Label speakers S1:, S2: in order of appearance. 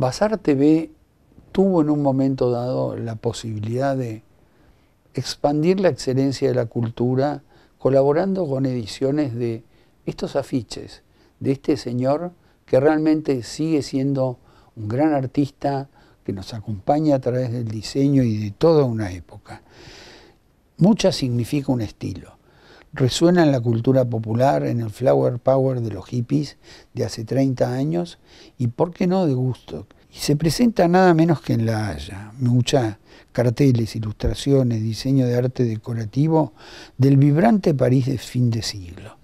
S1: Bazar TV tuvo en un momento dado la posibilidad de expandir la excelencia de la cultura colaborando con ediciones de estos afiches, de este señor que realmente sigue siendo un gran artista que nos acompaña a través del diseño y de toda una época. Mucha significa un estilo resuena en la cultura popular, en el flower power de los hippies de hace 30 años y, ¿por qué no, de Gusto? Y se presenta nada menos que en La Haya, muchas carteles, ilustraciones, diseño de arte decorativo del vibrante París de fin de siglo.